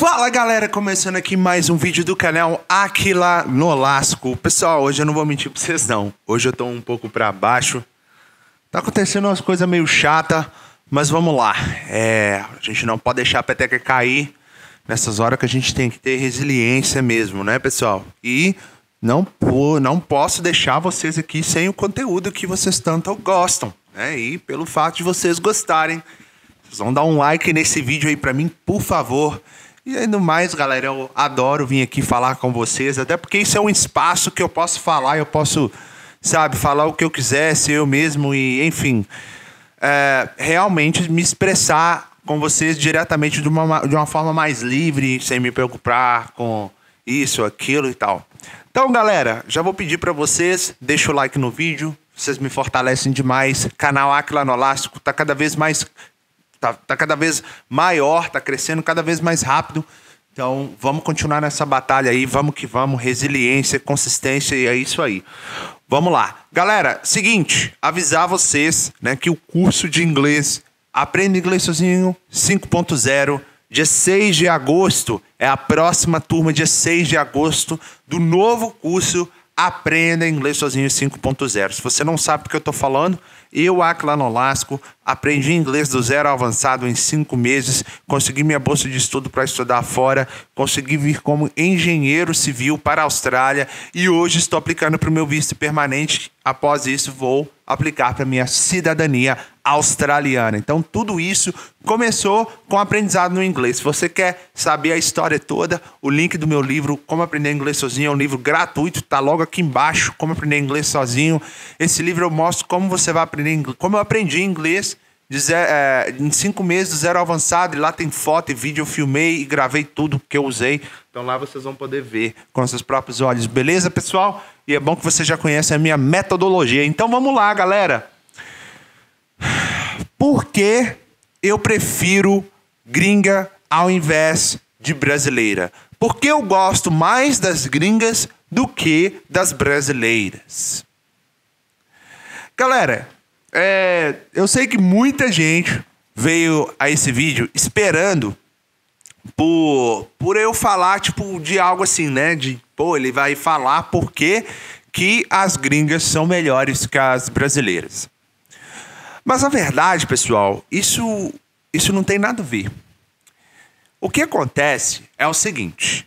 Fala galera, começando aqui mais um vídeo do canal Aquila Nolasco. Pessoal, hoje eu não vou mentir pra vocês não. Hoje eu tô um pouco pra baixo. Tá acontecendo umas coisas meio chata, mas vamos lá. É, a gente não pode deixar a peteca cair nessas horas que a gente tem que ter resiliência mesmo, né, pessoal? E não, não posso deixar vocês aqui sem o conteúdo que vocês tanto gostam, né? E pelo fato de vocês gostarem, vocês vão dar um like nesse vídeo aí pra mim, por favor. E no mais, galera, eu adoro vir aqui falar com vocês, até porque isso é um espaço que eu posso falar, eu posso, sabe, falar o que eu quiser, ser eu mesmo e, enfim, é, realmente me expressar com vocês diretamente de uma, de uma forma mais livre, sem me preocupar com isso, aquilo e tal. Então, galera, já vou pedir para vocês, deixa o like no vídeo, vocês me fortalecem demais. Canal Aquila Nolástico está cada vez mais Tá, tá cada vez maior, tá crescendo cada vez mais rápido. Então, vamos continuar nessa batalha aí, vamos que vamos, resiliência, consistência e é isso aí. Vamos lá. Galera, seguinte, avisar vocês, né, que o curso de inglês Aprenda Inglês Sozinho 5.0 Dia 6 de agosto é a próxima turma, dia 6 de agosto, do novo curso Aprenda Inglês Sozinho 5.0. Se você não sabe do que eu estou falando, eu, Acla Nolasco, aprendi inglês do zero ao avançado em cinco meses, consegui minha bolsa de estudo para estudar fora, consegui vir como engenheiro civil para a Austrália e hoje estou aplicando para o meu visto permanente. Após isso, vou aplicar para minha cidadania australiana. Então, tudo isso começou com aprendizado no inglês. Se você quer saber a história toda, o link do meu livro Como Aprender Inglês Sozinho é um livro gratuito, Está logo aqui embaixo, Como Aprender Inglês Sozinho. Esse livro eu mostro como você vai aprender inglês, como eu aprendi inglês Zero, é, eh, em cinco meses do zero avançado, e lá tem foto e vídeo, eu filmei e gravei tudo que eu usei. Então lá vocês vão poder ver com seus próprios olhos, beleza, pessoal? E é bom que você já conhece a minha metodologia. Então vamos lá, galera! Por que eu prefiro gringa ao invés de brasileira? Porque eu gosto mais das gringas do que das brasileiras. Galera, é, eu sei que muita gente veio a esse vídeo esperando por, por eu falar, tipo, de algo assim, né? De, pô, ele vai falar por que as gringas são melhores que as brasileiras. Mas a verdade, pessoal, isso, isso não tem nada a ver. O que acontece é o seguinte,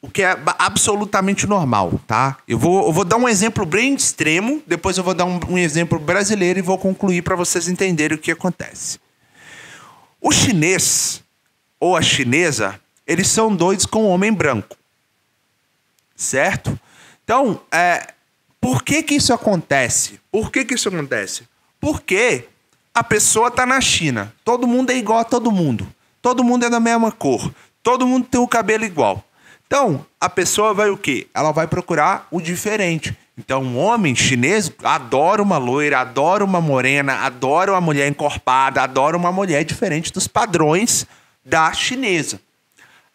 o que é absolutamente normal, tá? Eu vou, eu vou dar um exemplo bem extremo, depois eu vou dar um, um exemplo brasileiro e vou concluir para vocês entenderem o que acontece. O chinês ou a chinesa, eles são doidos com o homem branco, certo? Então, é, por que que isso acontece? Por que que isso acontece? Porque a pessoa está na China. Todo mundo é igual a todo mundo. Todo mundo é da mesma cor. Todo mundo tem o cabelo igual. Então, a pessoa vai o quê? Ela vai procurar o diferente. Então, um homem chinês adora uma loira, adora uma morena, adora uma mulher encorpada, adora uma mulher diferente dos padrões da chinesa.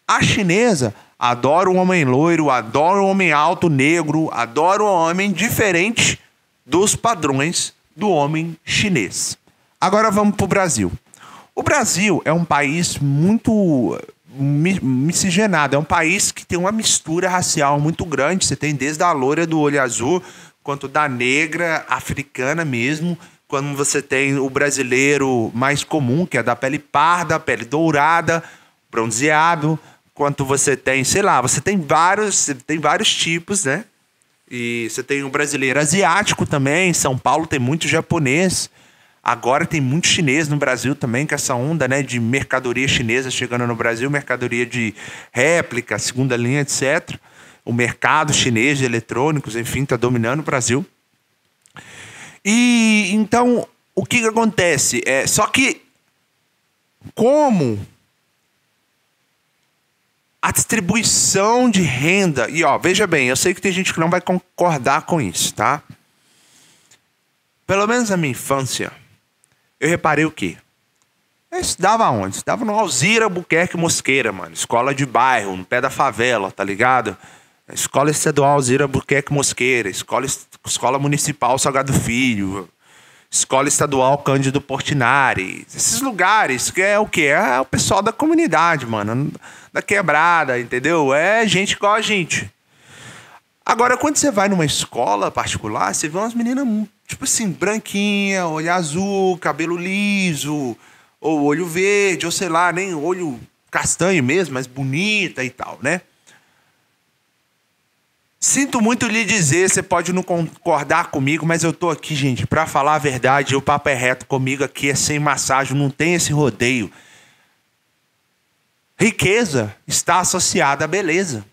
A chinesa adora um homem loiro, adora um homem alto, negro, adora um homem diferente dos padrões do homem chinês. Agora vamos para o Brasil. O Brasil é um país muito eh, miscigenado, é um país que tem uma mistura racial muito grande. Você tem desde a loira do olho azul, quanto da negra africana mesmo, quando você tem o brasileiro mais comum, que é da pele parda, pele dourada, bronzeado, quanto você tem, sei lá, você tem vários, tem vários tipos, né? E você tem o um brasileiro asiático também. Em São Paulo tem muito japonês. Agora tem muito chinês no Brasil também, com essa onda né, de mercadoria chinesa chegando no Brasil, mercadoria de réplica, segunda linha, etc. O mercado chinês de eletrônicos, enfim, está dominando o Brasil. E então, o que, que acontece? É, só que, como a distribuição de renda. E ó, veja bem, eu sei que tem gente que não vai concordar com isso, tá? Pelo menos na minha infância, eu reparei o quê? Eu estudava onde? Estudava no Alzira Buquerque Mosqueira, mano. Escola de bairro, no pé da favela, tá ligado? Escola Estadual Alzira Buquerque Mosqueira, escola, escola Municipal Salgado Filho, Escola Estadual Cândido Portinari. Esses lugares que é o que? É o pessoal da comunidade, mano. Da quebrada, entendeu? É gente igual a gente. Agora, quando você vai numa escola particular, você vê umas meninas, tipo assim, branquinha, olho azul, cabelo liso, ou olho verde, ou sei lá, nem olho castanho mesmo, mas bonita e tal, né? Sinto muito lhe dizer, você pode não concordar comigo, mas eu tô aqui, gente, para falar a verdade. O papo é reto comigo aqui, é sem massagem, não tem esse rodeio. Riqueza está associada à beleza.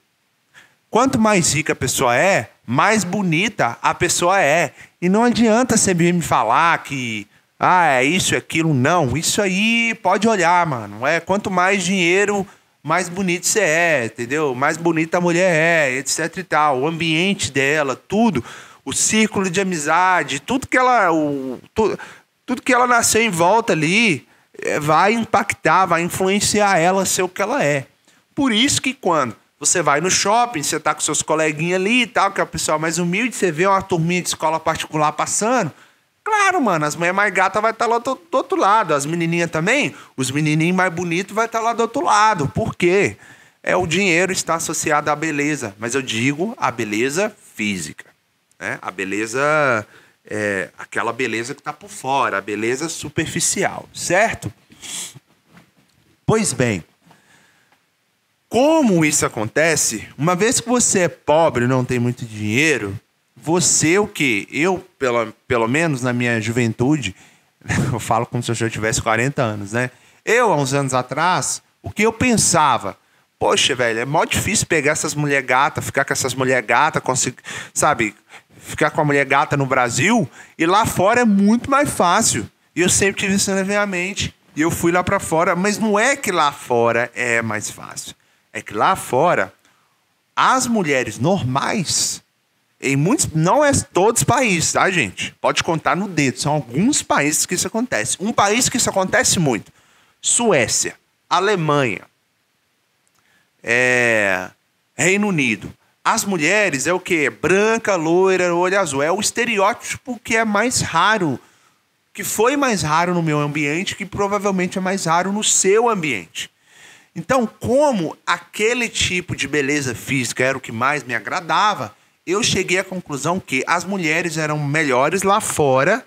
Quanto mais rica a pessoa é, mais bonita a pessoa é. E não adianta você vir me falar que ah, é isso, é aquilo, não. Isso aí pode olhar, mano. É quanto mais dinheiro mais bonito você é, entendeu? Mais bonita a mulher é, etc e tal. O ambiente dela, tudo, o círculo de amizade, tudo que ela. O, tudo, tudo que ela nasceu em volta ali é, vai impactar, vai influenciar ela a ser o que ela é. Por isso que quando você vai no shopping, você tá com seus coleguinhas ali e tal, que é o pessoal mais humilde, você vê uma turminha de escola particular passando Claro, mano, as mulheres mais gatas vai estar tá lá do, do, outro lado. As menininhas também, os menininhos mais bonitos vai estar tá lá do outro lado. Por quê? É o dinheiro está associado à beleza. Mas eu digo a beleza física. Né? A beleza. É, aquela beleza que está por fora, a beleza superficial, certo? Pois bem, como isso acontece? Uma vez que você é pobre, não tem muito dinheiro, você o que? Eu, pelo, pelo menos na minha juventude, eu falo como se eu já tivesse 40 anos, né? Eu, há uns anos atrás, o que eu pensava? Poxa, velho, é mó difícil pegar essas mulher gata, ficar com essas mulher gata, conseguir, sabe? Ficar com a mulher gata no Brasil e lá fora é muito mais fácil. E eu sempre tive isso na minha mente. E eu fui lá para fora, mas não é que lá fora é mais fácil. É que lá fora as mulheres normais em muitos, não é todos os países, tá, gente? Pode contar no dedo, são alguns países que isso acontece. Um país que isso acontece muito: Suécia, Alemanha, é, Reino Unido. As mulheres é o que? Branca, loira, olho azul. É o estereótipo que é mais raro, que foi mais raro no meu ambiente, que provavelmente é mais raro no seu ambiente. Então, como aquele tipo de beleza física era o que mais me agradava, eu cheguei à conclusão que as mulheres eram melhores lá fora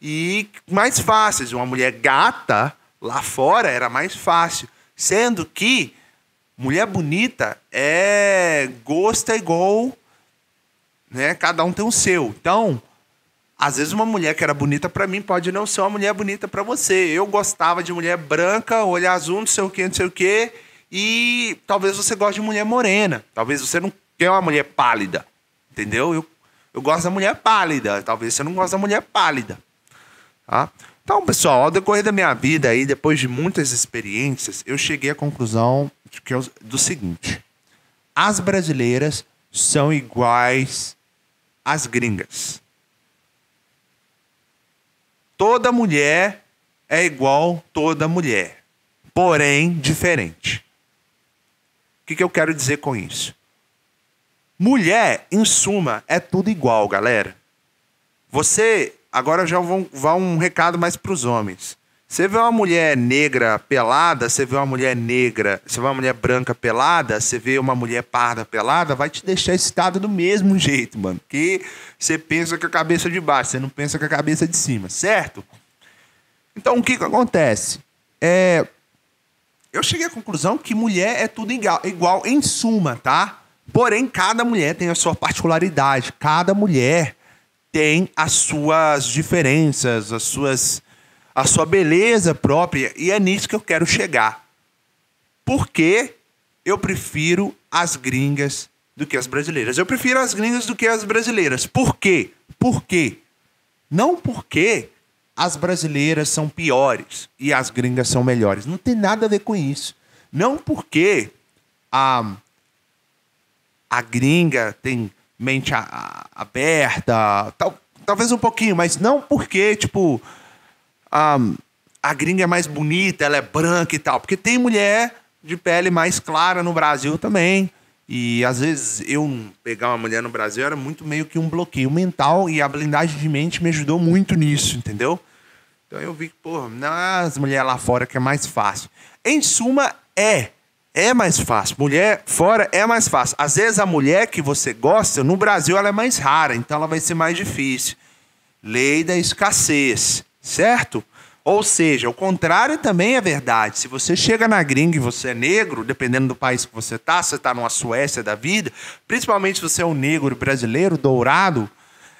e mais fáceis. Uma mulher gata lá fora era mais fácil. Sendo que mulher bonita é gosta é igual, né? Cada um tem o seu. Então, às vezes uma mulher que era bonita para mim pode não ser uma mulher bonita para você. Eu gostava de mulher branca, olho azul, não sei o que, não sei o que. E talvez você goste de mulher morena. Talvez você não quer uma mulher pálida. Entendeu? Eu, eu gosto da mulher pálida. Talvez você não goste da mulher pálida. Tá? Então, pessoal, ao decorrer da minha vida aí, depois de muitas experiências, eu cheguei à conclusão que eu, é do seguinte: as brasileiras são iguais às gringas. Toda mulher é igual toda mulher, porém diferente. O que, que eu quero dizer com isso? Mulher, em suma, é tudo igual, galera. Você, agora já vão, vão um recado mais para os homens. Você vê uma mulher negra pelada, você vê uma mulher negra, você vê uma mulher branca pelada, você vê uma mulher parda pelada, vai te deixar excitado do mesmo jeito, mano. Que você pensa com a cabeça de baixo, você não pensa com a cabeça de cima, certo? Então o que, que acontece? É, eu cheguei à conclusão que mulher é tudo igual, igual em suma, tá? Porém, cada mulher tem a sua particularidade, cada mulher tem as suas diferenças, as suas a sua beleza própria, e é nisso que eu quero chegar. Porque eu prefiro as gringas do que as brasileiras. Eu prefiro as gringas do que as brasileiras. Por quê? Por quê? Não porque as brasileiras são piores e as gringas são melhores. Não tem nada a ver com isso. Não porque a a gringa tem mente a, a, aberta, tal, talvez um pouquinho, mas não porque, tipo, a, a gringa é mais bonita, ela é branca e tal. Porque tem mulher de pele mais clara no Brasil também. E às vezes eu pegar uma mulher no Brasil era muito meio que um bloqueio mental e a blindagem de mente me ajudou muito nisso, entendeu? Então eu vi que, pô, as mulheres lá fora que é mais fácil. Em suma, é é mais fácil. Mulher fora é mais fácil. Às vezes a mulher que você gosta, no Brasil ela é mais rara, então ela vai ser mais difícil. Lei da escassez, certo? Ou seja, o contrário também é verdade. Se você chega na gringa e você é negro, dependendo do país que você tá, você tá numa Suécia da vida, principalmente se você é um negro brasileiro, dourado,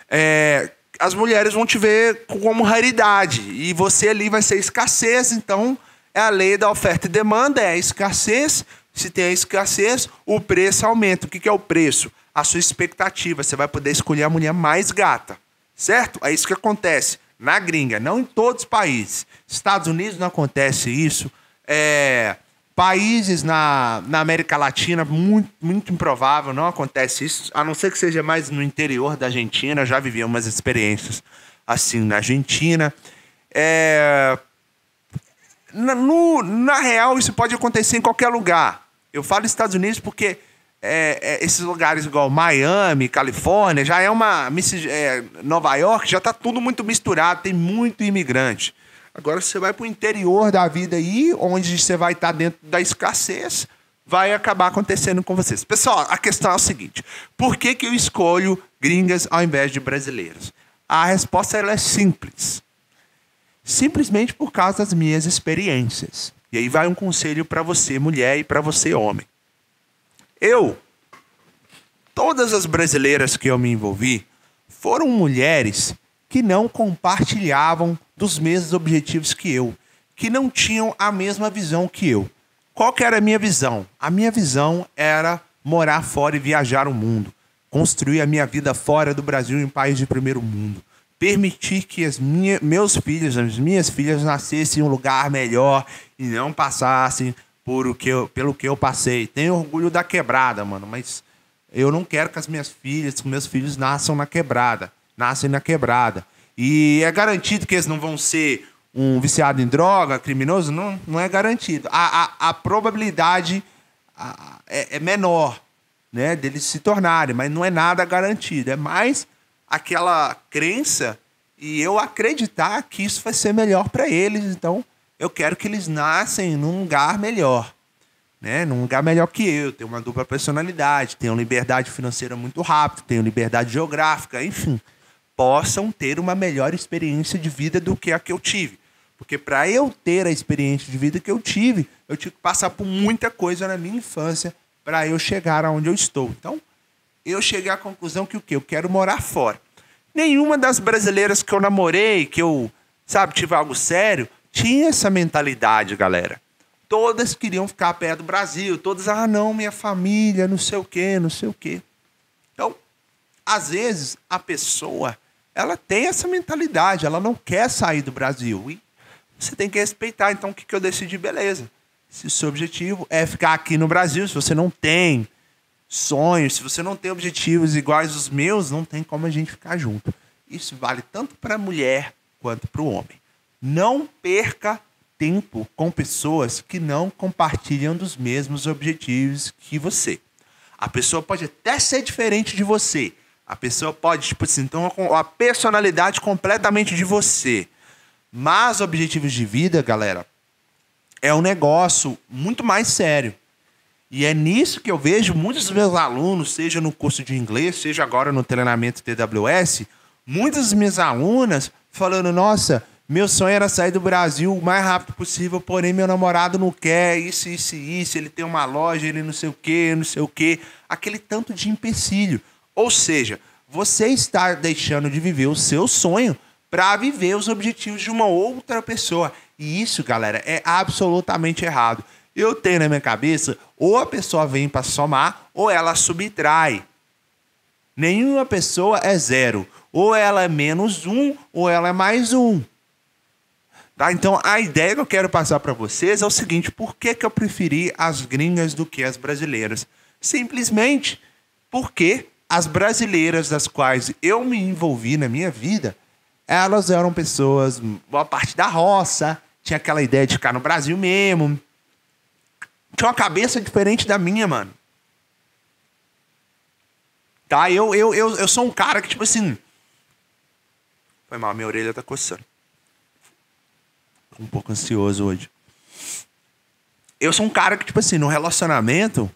é, as mulheres vão te ver como raridade. E você ali vai ser escassez, então é a lei da oferta e demanda, é a escassez. Se tem a escassez, o preço aumenta. O que é o preço? A sua expectativa. Você vai poder escolher a mulher mais gata, certo? É isso que acontece na gringa, não em todos os países. Estados Unidos não acontece isso. É, países na, na América Latina, muito, muito improvável, não acontece isso, a não ser que seja mais no interior da Argentina, já vivi umas experiências assim na Argentina. É, na, no, na real, isso pode acontecer em qualquer lugar. Eu falo Estados Unidos porque é, é, esses lugares igual Miami, Califórnia, já é uma. É, Nova York, já está tudo muito misturado, tem muito imigrante. Agora você vai para o interior da vida aí, onde você vai estar tá dentro da escassez, vai acabar acontecendo com vocês. Pessoal, a questão é o seguinte: por que, que eu escolho gringas ao invés de brasileiros? A resposta ela é simples simplesmente por causa das minhas experiências. E aí vai um conselho para você, mulher, e para você, homem. Eu, todas as brasileiras que eu me envolvi foram mulheres que não compartilhavam dos mesmos objetivos que eu, que não tinham a mesma visão que eu. Qual que era a minha visão? A minha visão era morar fora e viajar o mundo, construir a minha vida fora do Brasil em países de primeiro mundo permitir que as minha, meus filhos, as minhas filhas nascessem em um lugar melhor e não passassem por o que eu, pelo que eu passei. Tenho orgulho da quebrada, mano, mas eu não quero que as minhas filhas, que meus filhos nasçam na quebrada, nascem na quebrada. E é garantido que eles não vão ser um viciado em droga, criminoso? Não, não é garantido. A, a, a probabilidade é, é menor né, deles se tornarem, mas não é nada garantido. É mais aquela crença e eu acreditar que isso vai ser melhor para eles. Então, eu quero que eles nascem num lugar melhor, né? Num lugar melhor que eu. Tenho uma dupla personalidade, tenho liberdade financeira muito rápido, tenho liberdade geográfica, enfim, possam ter uma melhor experiência de vida do que a que eu tive. Porque para eu ter a experiência de vida que eu tive, eu tive que passar por muita coisa na minha infância para eu chegar aonde eu estou. Então, eu cheguei à conclusão que o quê? Eu quero morar fora. Nenhuma das brasileiras que eu namorei, que eu, sabe, tive algo sério, tinha essa mentalidade, galera. Todas queriam ficar perto do Brasil, todas, ah, não, minha família, não sei o quê, não sei o quê. Então, às vezes, a pessoa, ela tem essa mentalidade, ela não quer sair do Brasil. E você tem que respeitar. Então, o que, que eu decidi? Beleza. Se o seu objetivo é ficar aqui no Brasil, se você não tem sonhos, se você não tem objetivos iguais aos meus, não tem como a gente ficar junto. Isso vale tanto para a mulher quanto para o homem. Não perca tempo com pessoas que não compartilham dos mesmos objetivos que você. A pessoa pode até ser diferente de você. A pessoa pode, tipo assim, ter uma, personalidade completamente de você. Mas objetivos de vida, galera, é um negócio muito mais sério. E é nisso que eu vejo muitos dos meus alunos, seja no curso de inglês, seja agora no treinamento TWS, muitas das minhas alunas falando: nossa, meu sonho era sair do Brasil o mais rápido possível, porém meu namorado não quer, isso, isso, isso, ele tem uma loja, ele não sei o quê, não sei o quê. Aquele tanto de empecilho. Ou seja, você está deixando de viver o seu sonho para viver os objetivos de uma outra pessoa. E isso, galera, é absolutamente errado. Eu tenho na minha cabeça, ou a pessoa vem para somar, ou ela subtrai. Nenhuma pessoa é zero. Ou ela é menos um, ou ela é mais um. Tá? Então, a ideia que eu quero passar para vocês é o seguinte: por que, que eu preferi as gringas do que as brasileiras? Simplesmente porque as brasileiras das quais eu me envolvi na minha vida, elas eram pessoas, boa parte da roça, tinha aquela ideia de ficar no Brasil mesmo, tinha uma cabeça diferente da minha, mano. Tá? Eu, eu, eu, eu sou um cara que, tipo assim. Foi mal, minha orelha tá coçando. Tô um pouco ansioso hoje. Eu sou um cara que, tipo assim, no relacionamento,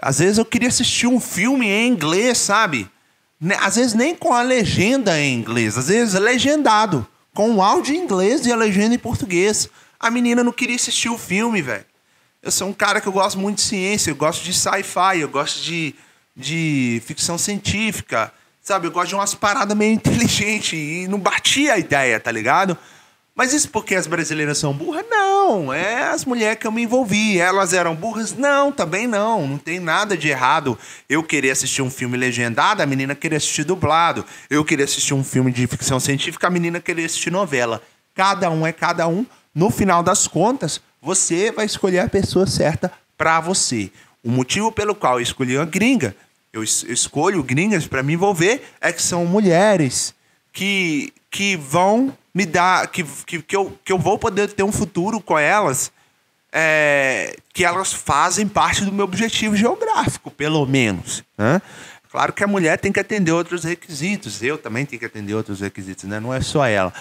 às vezes eu queria assistir um filme em inglês, sabe? Né, às vezes nem com a legenda em inglês, às vezes legendado, com o áudio em inglês e a legenda em português. A menina não queria assistir o filme, velho. Eu sou um cara que eu gosto muito de ciência, eu gosto de sci-fi, eu gosto de, de ficção científica, sabe? Eu gosto de umas paradas meio inteligentes e não batia a ideia, tá ligado? Mas isso porque as brasileiras são burras? Não, é as mulheres que eu me envolvi. Elas eram burras? Não, também não. Não tem nada de errado eu querer assistir um filme legendado, a menina querer assistir dublado. Eu querer assistir um filme de ficção científica, a menina querer assistir novela. Cada um é cada um. No final das contas, você vai escolher a pessoa certa para você. O motivo pelo qual eu escolhi uma gringa, eu escolho gringas para me envolver, é que são mulheres que, que vão me dar, que, que, que, eu, que eu vou poder ter um futuro com elas, é, que elas fazem parte do meu objetivo geográfico, pelo menos. Né? Claro que a mulher tem que atender outros requisitos, eu também tenho que atender outros requisitos, né? não é só ela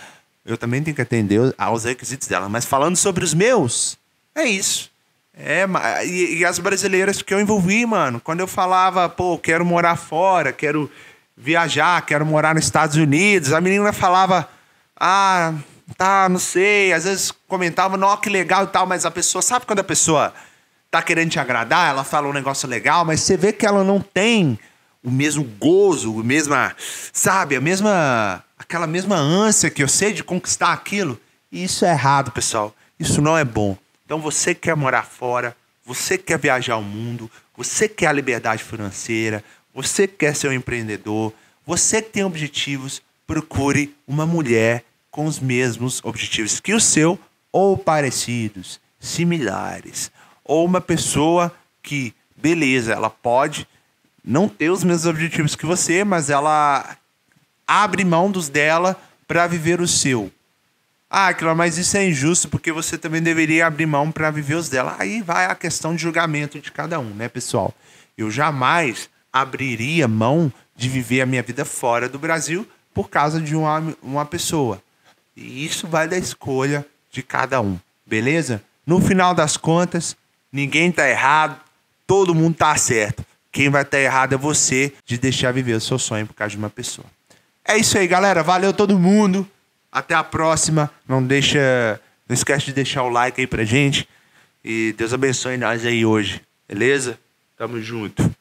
eu também tenho que atender aos requisitos dela. Mas falando sobre os meus, é isso. É, e, e, as brasileiras que eu envolvi, mano, quando eu falava, pô, quero morar fora, quero viajar, quero morar nos Estados Unidos, a menina falava, ah, tá, não sei, às vezes comentava, não, que legal e tal, mas a pessoa, sabe quando a pessoa tá querendo te agradar, ela fala um negócio legal, mas você vê que ela não tem o mesmo gozo, a mesma, sabe, a mesma, aquela mesma ânsia que eu sei de conquistar aquilo. E isso é errado, pessoal. Isso não é bom. Então você quer morar fora, você quer viajar o mundo, você quer a liberdade financeira, você quer ser um empreendedor, você que tem objetivos, procure uma mulher com os mesmos objetivos que o seu ou parecidos, similares, ou uma pessoa que, beleza, ela pode não ter os mesmos objetivos que você, mas ela abre mão dos dela para viver o seu. Ah, aquilo mas isso é injusto porque você também deveria abrir mão para viver os dela. Aí vai a questão de julgamento de cada um, né, pessoal? Eu jamais abriria mão de viver a minha vida fora do Brasil por causa de uma, uma pessoa. E isso vai da escolha de cada um, beleza? No final das contas, ninguém tá errado, todo mundo tá certo. Quem vai estar tá errado é você de deixar viver o seu sonho por causa de uma pessoa. É isso aí, galera. Valeu todo mundo. Até a próxima. Não deixa, não esquece de deixar o like aí pra gente. E Deus abençoe nós aí hoje. Beleza? Tamo junto.